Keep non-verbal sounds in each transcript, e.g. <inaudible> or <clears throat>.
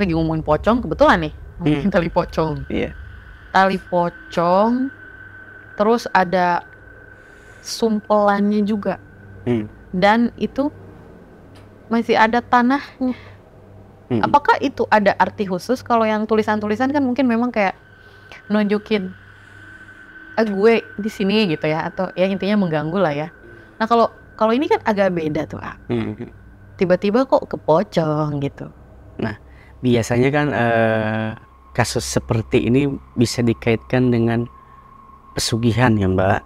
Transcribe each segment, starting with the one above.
lagi ngomongin pocong kebetulan nih hmm. ngomongin hmm. tali pocong iya yeah. tali pocong terus ada sumpelannya juga hmm. dan itu masih ada tanahnya hmm. hmm. apakah itu ada arti khusus kalau yang tulisan-tulisan kan mungkin memang kayak nunjukin eh, gue di sini gitu ya atau ya intinya mengganggu lah ya nah kalau kalau ini kan agak beda tuh ah. tiba-tiba kok ke pocong gitu nah biasanya kan uh, kasus seperti ini bisa dikaitkan dengan pesugihan ya Mbak,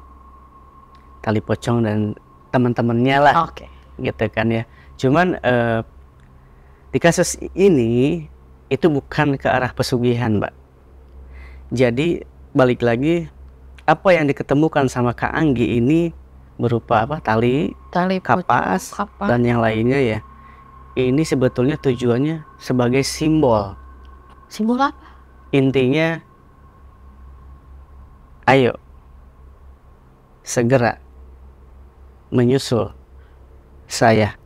tali pocong dan teman-temannya lah, okay. gitu kan ya. Cuman uh, di kasus ini itu bukan ke arah pesugihan Mbak. Jadi balik lagi apa yang diketemukan sama Kak Anggi ini berupa apa tali, tali kapas, kapas dan yang lainnya ya ini sebetulnya tujuannya sebagai simbol. Simbol apa? Intinya, ayo segera menyusul saya.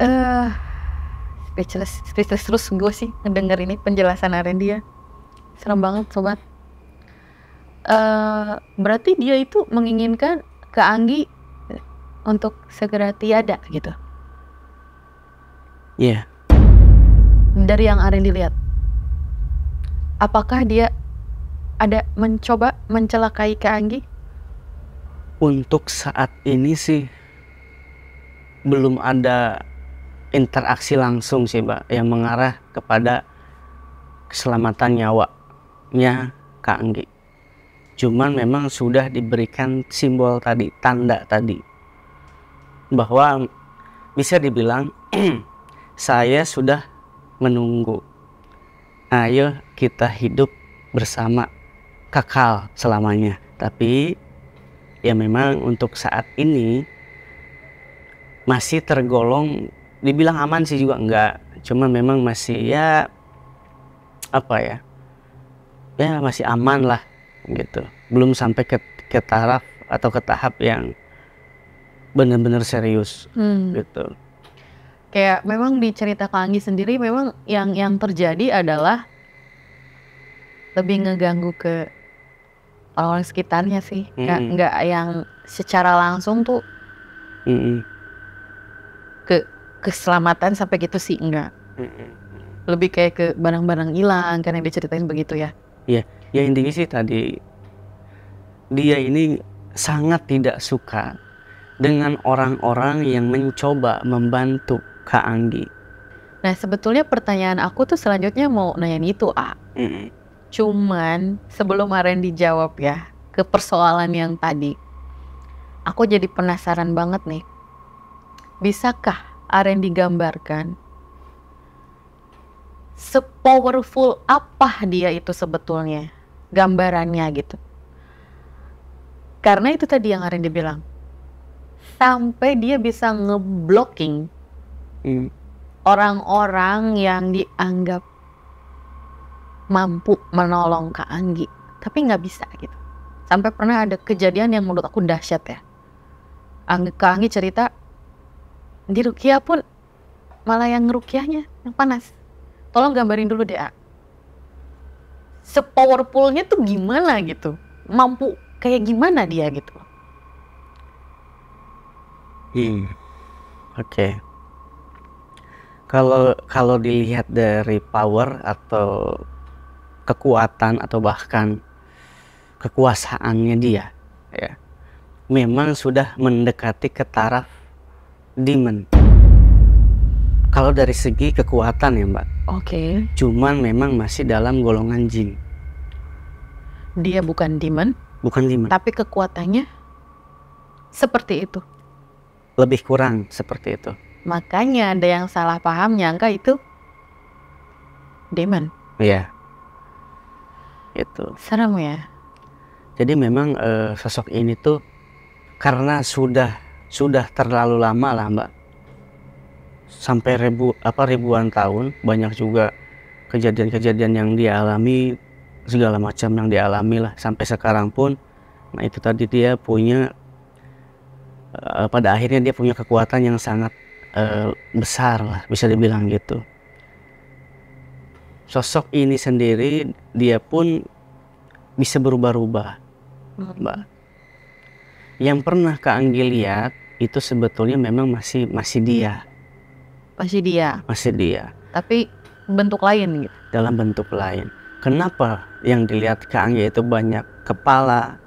Eh, uh, speechless, speechless terus gue sih ngedenger ini penjelasan Arendia. Serem banget sobat. Eh, berarti dia itu menginginkan ke Anggi untuk segera tiada gitu. Iya. Yeah. Dari yang Arin dilihat, apakah dia ada mencoba mencelakai ke Anggi? Untuk saat ini sih belum ada interaksi langsung sih mbak yang mengarah kepada keselamatan nyawanya Kak Anggi cuman memang sudah diberikan simbol tadi tanda tadi bahwa bisa dibilang <clears throat> saya sudah menunggu ayo kita hidup bersama kekal selamanya tapi ya memang untuk saat ini masih tergolong dibilang aman sih juga enggak cuma memang masih ya apa ya ya masih aman lah gitu belum sampai ke ke taraf atau ke tahap yang benar-benar serius hmm. gitu kayak memang di cerita Kangi sendiri memang yang yang terjadi adalah lebih ngeganggu ke orang-orang sekitarnya sih nggak -hmm. nggak yang secara langsung tuh -hmm. ke keselamatan sampai gitu sih enggak -hmm. lebih kayak ke barang-barang hilang karena dia ceritain begitu ya iya ya intinya sih tadi dia ini sangat tidak suka dengan orang-orang yang mencoba membantu Kak Anggi. Nah sebetulnya pertanyaan aku tuh selanjutnya mau nanyain itu A. Mm. Cuman sebelum Aren dijawab ya ke persoalan yang tadi, aku jadi penasaran banget nih. Bisakah Aren digambarkan sepowerful apa dia itu sebetulnya? gambarannya gitu. Karena itu tadi yang Arin dibilang. Sampai dia bisa ngeblocking orang hmm. orang-orang yang dianggap mampu menolong Kak Anggi. Tapi nggak bisa gitu. Sampai pernah ada kejadian yang menurut aku dahsyat ya. Anggi, Kak Anggi cerita, di Rukia pun malah yang rukiahnya yang panas. Tolong gambarin dulu deh, sepowerfulnya tuh gimana gitu mampu kayak gimana dia gitu hmm oke okay. kalau kalau dilihat dari power atau kekuatan atau bahkan kekuasaannya dia ya memang sudah mendekati ke taraf demon kalau dari segi kekuatan ya mbak Oke. Okay. Cuman memang masih dalam golongan jin. Dia bukan demon. Bukan demon. Tapi kekuatannya seperti itu. Lebih kurang seperti itu. Makanya ada yang salah paham nyangka itu demon. Iya. Itu. Serem ya. Jadi memang uh, sosok ini tuh karena sudah sudah terlalu lama lah Mbak sampai ribu apa ribuan tahun banyak juga kejadian-kejadian yang dialami segala macam yang dialami lah sampai sekarang pun nah itu tadi dia punya uh, pada akhirnya dia punya kekuatan yang sangat uh, besar lah bisa dibilang gitu sosok ini sendiri dia pun bisa berubah-ubah mbak yang pernah Kak Anggi lihat itu sebetulnya memang masih masih dia masih dia. Masih dia. Tapi bentuk lain gitu. Dalam bentuk lain. Kenapa yang dilihat ke Anggi itu banyak kepala?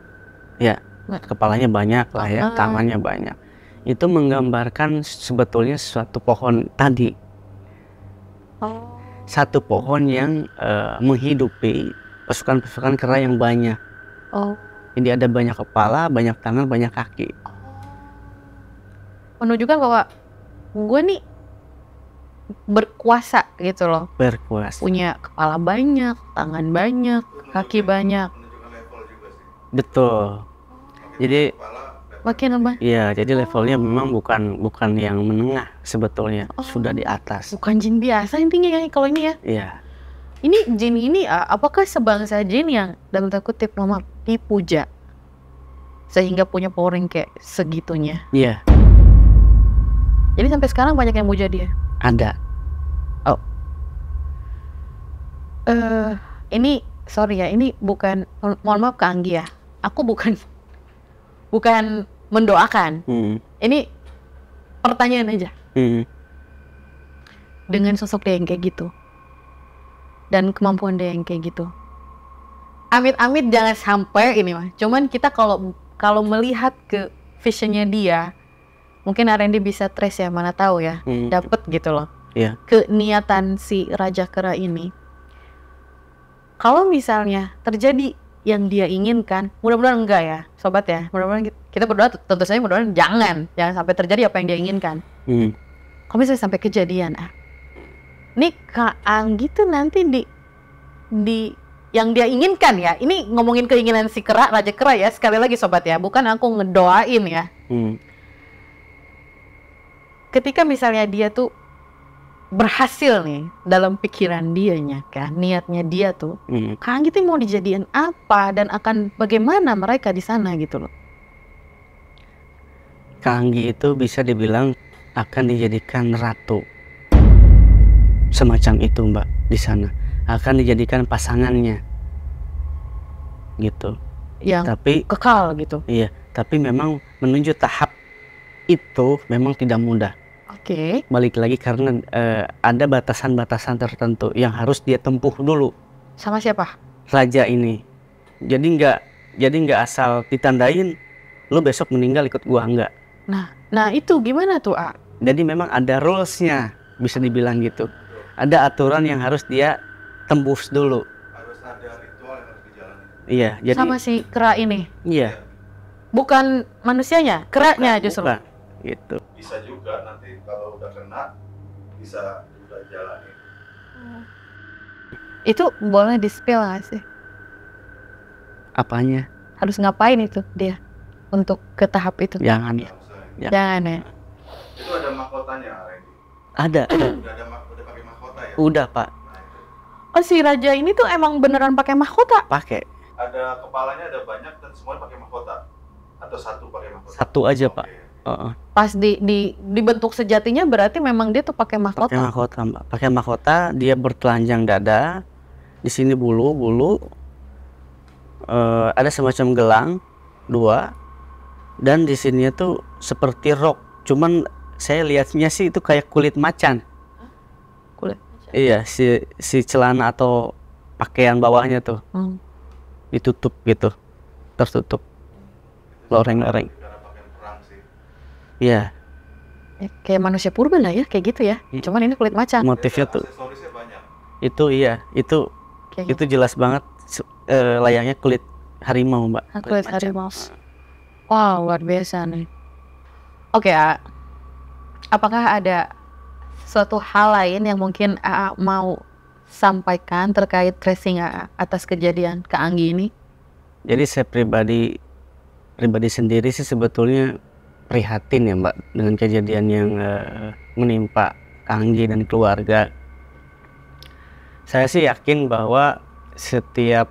Ya, nah. kepalanya banyak lah ya, ah. tangannya banyak. Itu menggambarkan sebetulnya suatu pohon tadi. Oh. Satu pohon yang uh, menghidupi pasukan-pasukan kera yang banyak. Oh. Jadi ada banyak kepala, banyak tangan, banyak kaki. Oh. Menunjukkan bahwa gue nih berkuasa gitu loh berkuasa punya kepala banyak tangan banyak kaki banyak betul jadi makin apa? Iya, jadi levelnya memang bukan bukan yang menengah sebetulnya, oh, sudah di atas. Bukan jin biasa intinya ya kalau ini ya. Iya. Ini jin ini apakah sebangsa jin yang dalam tanda kutip mama dipuja sehingga punya power yang kayak segitunya? Iya. Jadi sampai sekarang banyak yang puja dia. Ada. Oh. uh, ini sorry ya, ini bukan mohon maaf Kak Anggi ya. Aku bukan <laughs> bukan mendoakan. Hmm. Ini pertanyaan aja. Hmm. Dengan sosok dia yang kayak gitu dan kemampuan dia yang kayak gitu. Amit-amit jangan sampai ini mah. Cuman kita kalau kalau melihat ke visionnya dia, mungkin R&D bisa trace ya mana tahu ya hmm. dapet gitu loh yeah. Iya. niatan si Raja Kera ini kalau misalnya terjadi yang dia inginkan mudah-mudahan enggak ya sobat ya mudah-mudahan kita berdoa tentu saja mudah-mudahan jangan jangan sampai terjadi apa yang dia inginkan hmm. kalau misalnya sampai kejadian ah nih Kak Anggi tuh nanti di di yang dia inginkan ya ini ngomongin keinginan si kera raja kera ya sekali lagi sobat ya bukan aku ngedoain ya hmm ketika misalnya dia tuh berhasil nih dalam pikiran dianya kan niatnya dia tuh hmm. Kang gitu mau dijadikan apa dan akan bagaimana mereka di sana gitu loh Kanggi itu bisa dibilang akan dijadikan ratu semacam itu mbak di sana akan dijadikan pasangannya gitu yang tapi kekal gitu iya tapi memang menuju tahap itu memang tidak mudah. Oke. Okay. Balik lagi karena uh, ada batasan-batasan tertentu yang harus dia tempuh dulu. Sama siapa? Raja ini. Jadi nggak jadi nggak asal ditandain Lo besok meninggal ikut gua nggak? Nah, nah itu gimana tuh, A? Jadi memang ada rulesnya, bisa dibilang gitu. Ada aturan yang harus dia tembus dulu. Harus ada ritual yang harus Iya, jadi sama si kera ini. Iya. Bukan manusianya, keraknya justru. Bukan gitu bisa juga nanti kalau udah kena bisa udah jalanin hmm. itu boleh di spill gak sih apanya harus ngapain itu dia untuk ke tahap itu jangan ya jangan, jangan ya itu ada mahkotanya ada udah ada udah pakai mahkota ya udah pak nah, oh si raja ini tuh emang beneran pakai mahkota pakai ada kepalanya ada banyak dan semua pakai mahkota atau satu pakai mahkota satu aja okay. pak Uh -uh. Pas di, di dibentuk sejatinya berarti memang dia tuh pakai mahkota. Pakai mahkota, pakai mahkota dia bertelanjang dada. Di sini bulu bulu. Uh, ada semacam gelang dua dan di sini tuh seperti rok. Cuman saya lihatnya sih itu kayak kulit macan. Kulit. Macan. Iya si si celana atau pakaian bawahnya tuh hmm. ditutup gitu tertutup loreng-loreng. Iya. Ya, kayak manusia purba lah ya, kayak gitu ya. ya. Cuman ini kulit macan. Motifnya tuh. Itu iya, itu kayak itu gitu. jelas banget uh, eh, layangnya kulit harimau, Mbak. Ah, kulit, kulit harimau. Wow, luar biasa nih. Oke, okay, uh, apakah ada suatu hal lain yang mungkin AA mau sampaikan terkait tracing AA atas kejadian ke Anggi ini? Jadi saya pribadi pribadi sendiri sih sebetulnya prihatin ya Mbak dengan kejadian yang uh, menimpa Anggi dan keluarga. Saya sih yakin bahwa setiap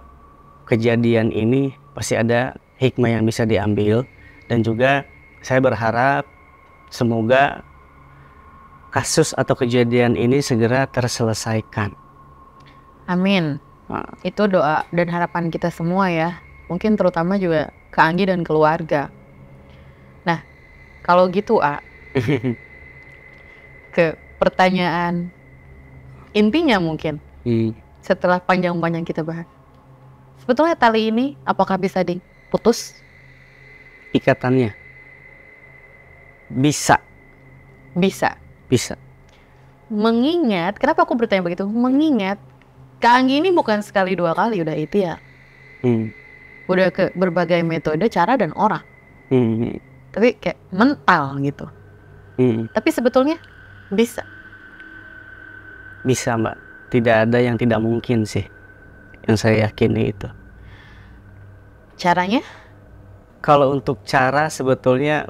kejadian ini pasti ada hikmah yang bisa diambil dan juga saya berharap semoga kasus atau kejadian ini segera terselesaikan. Amin. Nah. Itu doa dan harapan kita semua ya. Mungkin terutama juga ke Anggi dan keluarga. Nah, kalau gitu, A. <laughs> ke pertanyaan intinya mungkin. Hmm. Setelah panjang-panjang kita bahas. Sebetulnya tali ini apakah bisa diputus? Ikatannya. Bisa. Bisa. Bisa. Mengingat, kenapa aku bertanya begitu? Mengingat Kak ini bukan sekali dua kali udah itu ya. Hmm. Udah ke berbagai metode, cara dan orang. Hmm tapi kayak mental gitu hmm. tapi sebetulnya bisa bisa mbak tidak ada yang tidak mungkin sih yang saya yakini itu caranya kalau untuk cara sebetulnya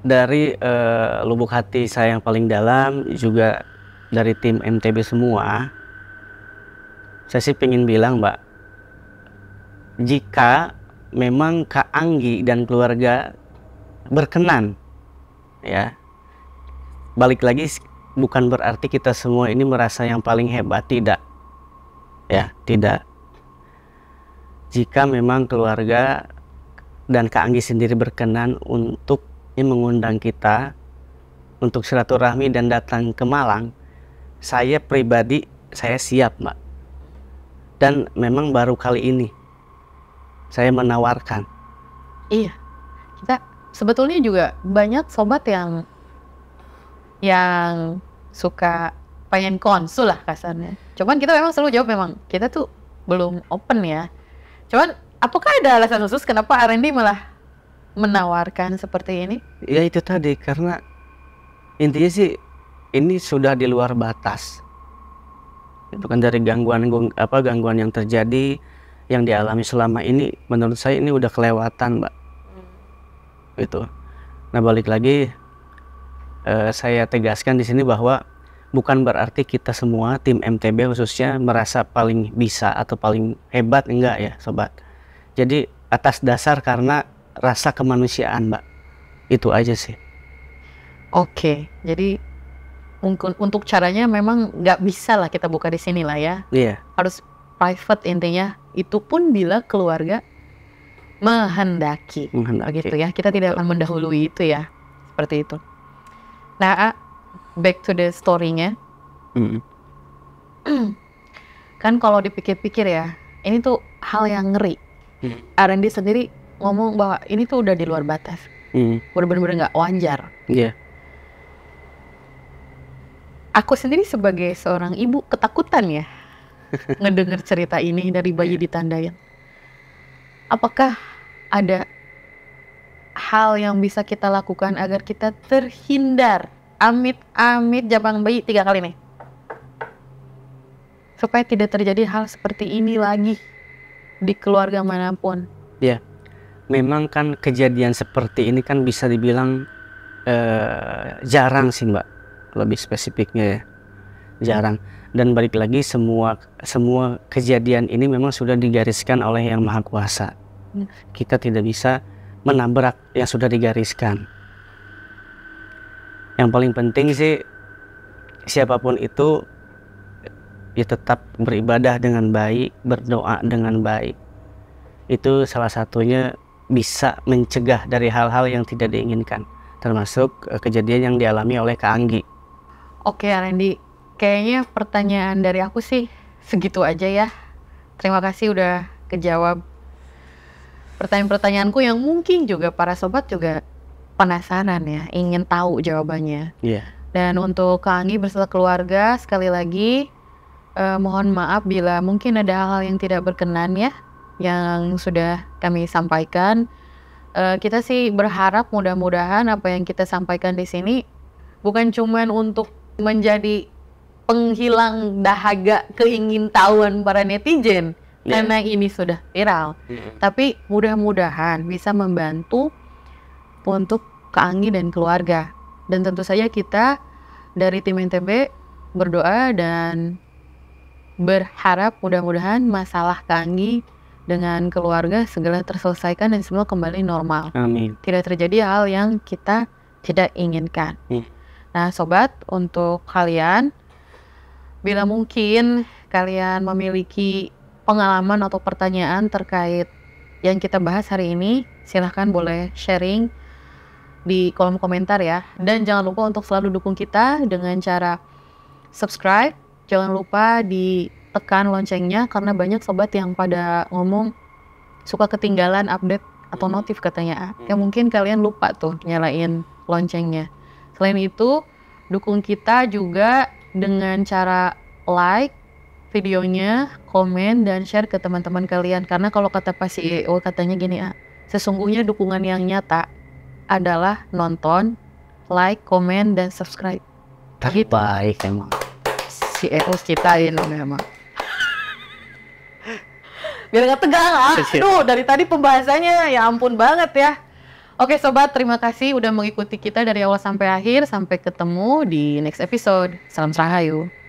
dari uh, lubuk hati saya yang paling dalam juga dari tim MTB semua saya sih pengen bilang mbak jika memang Kak Anggi dan keluarga berkenan ya balik lagi bukan berarti kita semua ini merasa yang paling hebat tidak ya tidak jika memang keluarga dan Kak Anggi sendiri berkenan untuk mengundang kita untuk silaturahmi dan datang ke Malang saya pribadi saya siap mbak dan memang baru kali ini saya menawarkan iya kita sebetulnya juga banyak sobat yang yang suka pengen konsul lah kasarnya. Cuman kita memang selalu jawab memang kita tuh belum open ya. Cuman apakah ada alasan khusus kenapa R&D malah menawarkan seperti ini? Ya itu tadi karena intinya sih ini sudah di luar batas. Itu kan dari gangguan apa gangguan yang terjadi yang dialami selama ini menurut saya ini udah kelewatan, Mbak gitu. Nah balik lagi eh, saya tegaskan di sini bahwa bukan berarti kita semua tim MTB khususnya merasa paling bisa atau paling hebat enggak ya sobat. Jadi atas dasar karena rasa kemanusiaan mbak itu aja sih. Oke, jadi untuk, caranya memang nggak bisa lah kita buka di sini lah ya. Iya. Harus private intinya. Itu pun bila keluarga menghendaki. Menghendaki. Gitu ya. Kita tidak akan mendahului itu ya. Seperti itu. Nah, back to the story-nya. Mm. <clears throat> kan kalau dipikir-pikir ya, ini tuh hal yang ngeri. Mm. R&D sendiri ngomong bahwa ini tuh udah di luar batas. Mm. Udah bener-bener nggak wajar. Iya. Yeah. Aku sendiri sebagai seorang ibu ketakutan ya <laughs> ngedenger cerita ini dari bayi iya. ditandai apakah ada hal yang bisa kita lakukan agar kita terhindar amit-amit jabang bayi tiga kali nih supaya tidak terjadi hal seperti ini lagi di keluarga manapun. Ya, memang kan kejadian seperti ini kan bisa dibilang eh, jarang sih mbak, lebih spesifiknya ya jarang. Dan balik lagi semua semua kejadian ini memang sudah digariskan oleh yang maha kuasa kita tidak bisa menabrak yang sudah digariskan. Yang paling penting sih siapapun itu ya tetap beribadah dengan baik, berdoa dengan baik. Itu salah satunya bisa mencegah dari hal-hal yang tidak diinginkan, termasuk eh, kejadian yang dialami oleh Kak Anggi. Oke, Randy. Kayaknya pertanyaan dari aku sih segitu aja ya. Terima kasih udah kejawab pertanyaan-pertanyaanku yang mungkin juga para sobat juga penasaran ya, ingin tahu jawabannya. Iya. Yeah. Dan untuk Kak Anggi berserta keluarga sekali lagi eh, mohon maaf bila mungkin ada hal-hal yang tidak berkenan ya yang sudah kami sampaikan. Eh, kita sih berharap mudah-mudahan apa yang kita sampaikan di sini bukan cuman untuk menjadi penghilang dahaga keingin tahuan para netizen yeah. Iya. ini sudah viral. -hmm. Tapi mudah-mudahan bisa membantu untuk ke Anggi dan keluarga. Dan tentu saja kita dari tim NTB berdoa dan berharap mudah-mudahan masalah Keangi dengan keluarga segera terselesaikan dan semua kembali normal. Amin. Tidak terjadi hal yang kita tidak inginkan. Hmm. Nah, sobat, untuk kalian bila mungkin kalian memiliki pengalaman atau pertanyaan terkait yang kita bahas hari ini, silahkan mhm. boleh sharing di kolom komentar ya. Dan jangan lupa untuk selalu dukung kita dengan cara subscribe. Jangan lupa ditekan loncengnya karena banyak sobat yang pada ngomong suka ketinggalan update atau mhm. notif katanya. Ya mhm. mungkin kalian lupa tuh nyalain loncengnya. Selain itu, dukung kita juga dengan cara like, videonya, komen dan share ke teman-teman kalian karena kalau kata Pak CEO katanya gini ya, sesungguhnya dukungan yang nyata adalah nonton, like, komen dan subscribe. Gitu. Baik emang. CEO kita ini memang. <laughs> Biar gak tegang ah. Iya, Aduh, dari tadi pembahasannya ya ampun banget ya. Oke sobat, terima kasih udah mengikuti kita dari awal sampai akhir. Sampai ketemu di next episode. Salam serahayu.